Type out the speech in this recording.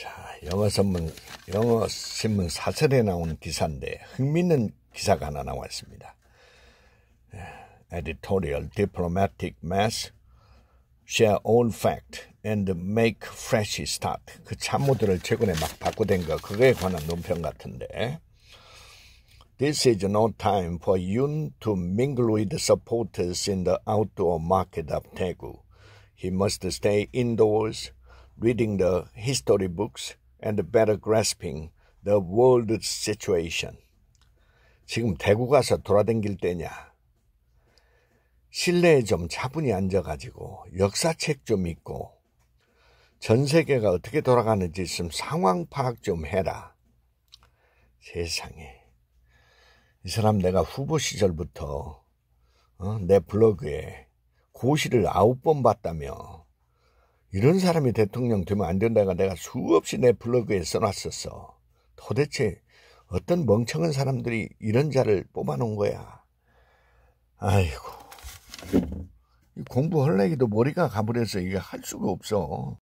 자, 영어신문, 영어신문 사설에 나온 기사인데 흥미있는 기사가 하나 나와 있습니다. Editorial Diplomatic Mass Share All Fact and Make Fresh Start 그 참모들을 최근에 막 바꾸된 거 그거에 관한 논평 같은데 This is no time for Yoon to mingle with supporters in the outdoor market of Daegu. He must stay indoors reading the history books and better grasping the world's i t u a t i o n 지금 대구 가서 돌아댕길 때냐? 실내에 좀 차분히 앉아가지고 역사책 좀 읽고 전 세계가 어떻게 돌아가는지 좀 상황 파악 좀 해라. 세상에. 이 사람 내가 후보 시절부터 어? 내 블로그에 고시를 아홉 번 봤다며 이런 사람이 대통령 되면 안 된다가 내가 수없이 내 블로그에 써놨었어. 도대체 어떤 멍청한 사람들이 이런 자를 뽑아놓은 거야. 아이고. 공부할래기도 머리가 가버려서 이게 할 수가 없어.